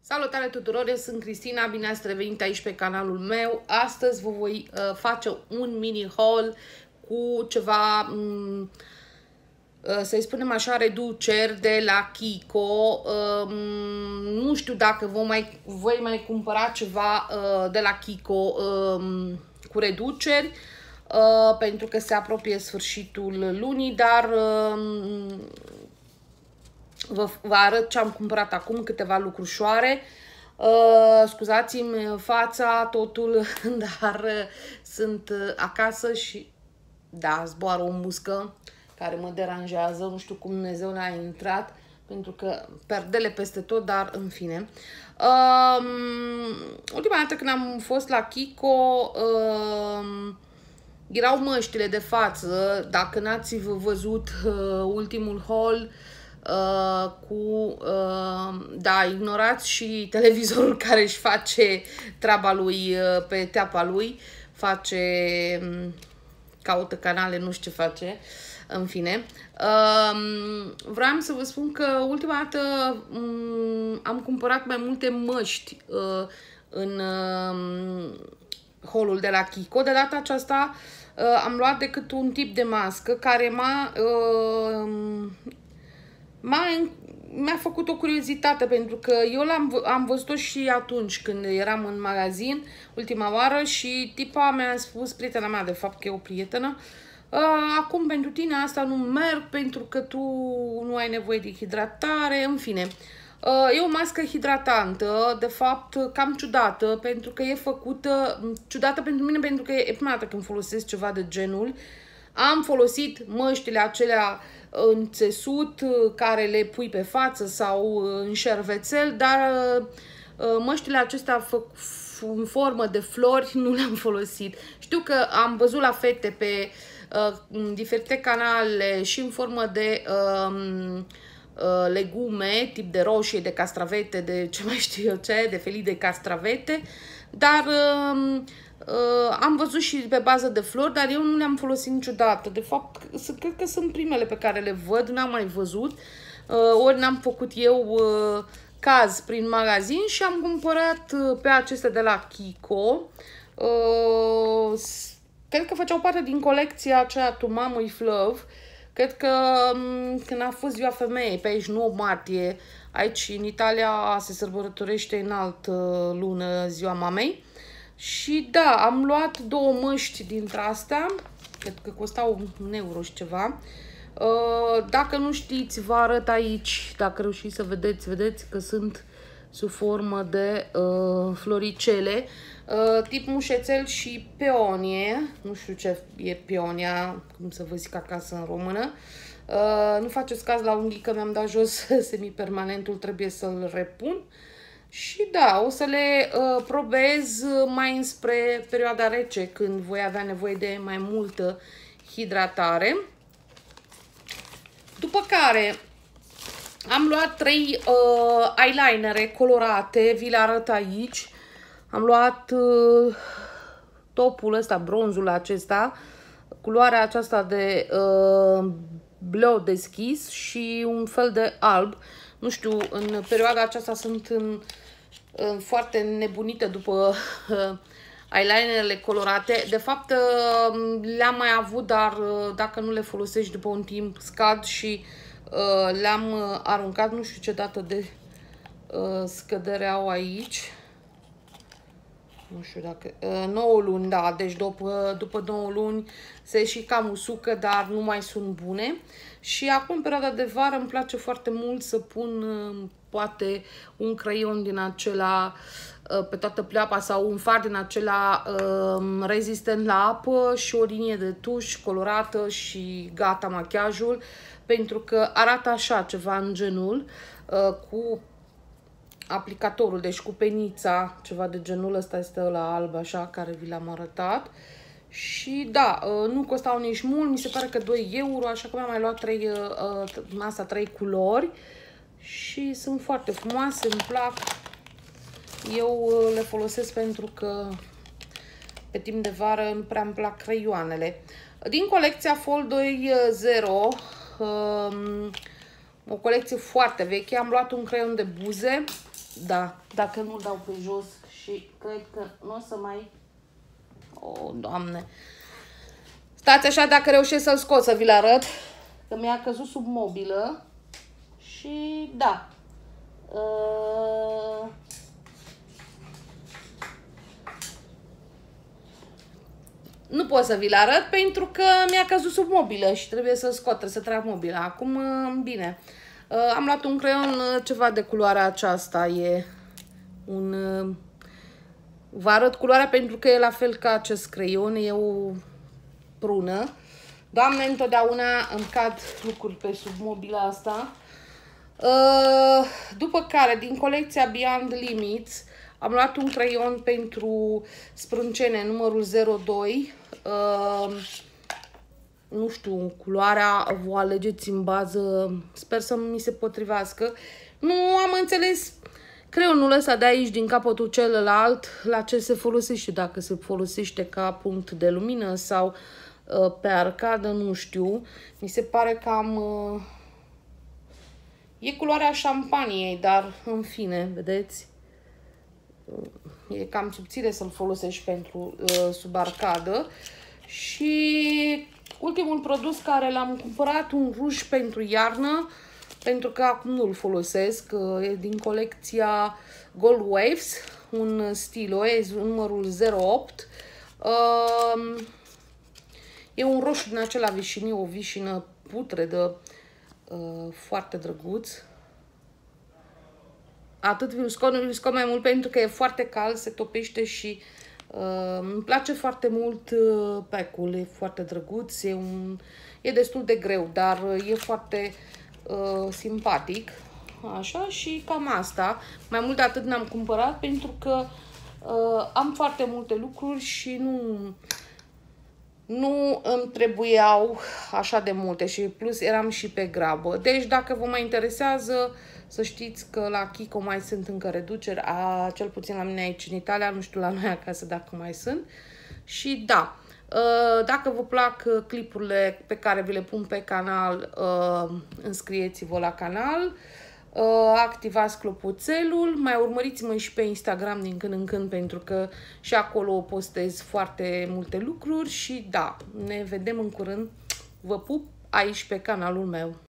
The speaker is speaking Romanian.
Salutare tuturor, eu sunt Cristina, bine ați revenit aici pe canalul meu. Astăzi vă voi uh, face un mini haul cu ceva, um, uh, să-i spunem așa, reduceri de la Kiko. Um, nu știu dacă voi mai, voi mai cumpăra ceva uh, de la Kiko um, cu reduceri. Uh, pentru că se apropie sfârșitul lunii, dar uh, Vă, vă arăt ce am cumpărat acum, câteva lucrușoare. Uh, scuzați-mi fața, totul, dar uh, sunt uh, acasă și da, zboară o muscă care mă deranjează, nu știu cum Dumnezeu ne a intrat, pentru că perdele peste tot, dar în fine. Uh, ultima dată când am fost la Kiko, uh, erau măștile de față, dacă n-ați văzut uh, ultimul haul, uh, Uh, cu, uh, da, ignorați și televizorul care își face treaba lui uh, pe teapa lui, face, um, caută canale, nu știu ce face, în fine. Um, vreau să vă spun că ultima dată um, am cumpărat mai multe măști uh, în uh, holul de la Kiko. De data aceasta uh, am luat decât un tip de mască care m-a uh, m-a, mi-a făcut o curiozitate pentru că eu l-am am văzut-o și atunci când eram în magazin ultima oară și tipa mi-a spus, prietena mea de fapt că e o prietenă, acum pentru tine asta nu merg pentru că tu nu ai nevoie de hidratare, în fine. E o mască hidratantă, de fapt cam ciudată, pentru că e făcută, ciudată pentru mine pentru că e prima dată când folosesc ceva de genul. Am folosit măștile acelea uh, în țesut care le pui pe față sau uh, în șervețel, dar uh, uh, măștile acestea în formă de flori nu le-am folosit. Știu că am văzut la fete pe în diferite canale și în formă de um, legume, tip de roșie, de castravete, de ce mai știu eu ce, de felii de castravete, dar Um, Uh, am văzut și pe bază de flori, dar eu nu le-am folosit niciodată. De fapt, cred că sunt primele pe care le văd, n-am mai văzut. Uh, ori n-am făcut eu uh, caz prin magazin și am cumpărat uh, pe acestea de la Kiko. Uh, cred că făceau parte din colecția aceea tu Mama If Love. Cred că um, când a fost ziua femeii, pe aici 9 martie, aici în Italia se sărbătorește în altă lună ziua mamei. Și da, am luat două măști dintre astea, cred că costau un euro și ceva. Uh, dacă nu știți, vă arăt aici, dacă reușiți să vedeți, vedeți că sunt sub formă de uh, floricele, uh, tip mușețel și peonie, nu știu ce e peonia, cum să vă zic acasă în română. Uh, nu faceți caz la unghii că mi-am dat jos semipermanentul, trebuie să-l repun. Uh, și da, o să le uh, probez uh, mai înspre perioada rece, când voi avea nevoie de mai multă hidratare. După care am luat trei uh, eyelinere colorate, vi le arăt aici. Am luat uh, topul ăsta, bronzul acesta, culoarea aceasta de uh, bleu deschis și un fel de alb. Uh, nu știu, în perioada aceasta sunt în, în foarte nebunită după eyelinerele colorate. De fapt, uh, le-am mai avut, dar uh, dacă nu le folosești după un timp, scad și uh, le-am aruncat, nu știu ce dată de scădere au aici nu știu dacă, 9 ă, luni, da, deci după, după 9 luni se și cam usucă, dar nu mai sunt bune. Și acum, perioada de vară, îmi place foarte mult să pun ă, poate un creion din acela ă, pe toată pleapa sau un far din acela um, rezistent la apă și o linie de tuș colorată și gata machiajul pentru că arată așa ceva în genul uh, cu aplicatorul, deci cu penița, ceva de genul ăsta este la alb, așa, care vi l-am arătat. Și da, ă, nu costau nici mult, mi se pare că 2 euro, așa că mi-am mai luat 3, ă, ă, asta, 3 culori și sunt foarte frumoase, îmi plac. Eu le folosesc pentru că pe timp de vară nu prea îmi plac creioanele. Din colecția Fold 2.0, o colecție foarte veche, am luat un creion de buze da, dacă nu l dau pe jos și cred că nu o să mai... O, oh, doamne! Stați așa dacă reușesc să-l scot să vi-l arăt. Că mi-a căzut sub mobilă. Și da. Uh... Nu pot să vi-l arăt pentru că mi-a căzut sub mobilă și trebuie să-l scot, trebuie să trag mobila. Acum, uh, bine. Uh, Uh, am luat un creion uh, ceva de culoarea aceasta, e un... Uh, vă arăt culoarea pentru că e la fel ca acest creion, e o prună. Doamne, întotdeauna îmi cad lucruri pe sub mobila asta. După care, din colecția Beyond Limits, am luat un creion pentru sprâncene numărul 02 nu știu, culoarea vă alegeți în bază, sper să mi se potrivească. Nu am înțeles creionul ăsta de aici, din capătul celălalt, la ce se folosește, dacă se folosește ca punct de lumină sau uh, pe arcadă, nu știu. Mi se pare că am... Uh, e culoarea șampaniei, dar în fine, vedeți? E cam subțire să-l folosești pentru uh, sub arcadă. Și Ultimul produs care l-am cumpărat, un ruj pentru iarnă, pentru că acum nu-l folosesc, uh, e din colecția Gold Waves, un stilo, e numărul 08. Um, e un roșu din acela vișiniu, o vișină putredă, uh, foarte drăguț. Atât vi-l scot, nu vi-l scot mai mult pentru că e foarte cald, se topește și uh, Ehm, îmi place foarte mult uh, pecul, e foarte drăguț, e, un, e destul de greu, dar uh, e foarte uh, simpatic. Așa și cam asta. Mai mult de atât n-am cumpărat pentru că uh, am foarte multe lucruri și nu nu îmi trebuiau așa de multe și plus eram și pe grabă. Deci dacă vă mai interesează, să știți că la Kiko mai sunt încă reduceri, a, cel puțin la mine aici în Italia, nu știu la noi acasă dacă mai sunt. Și da, ă, dacă vă plac clipurile pe care vi le pun pe canal, ă, înscrieți-vă la canal. Uh, activați clopoțelul, mai urmăriți-mă și pe Instagram din când în când pentru că și acolo postez foarte multe lucruri și da, ne vedem în curând. Vă pup aici pe canalul meu.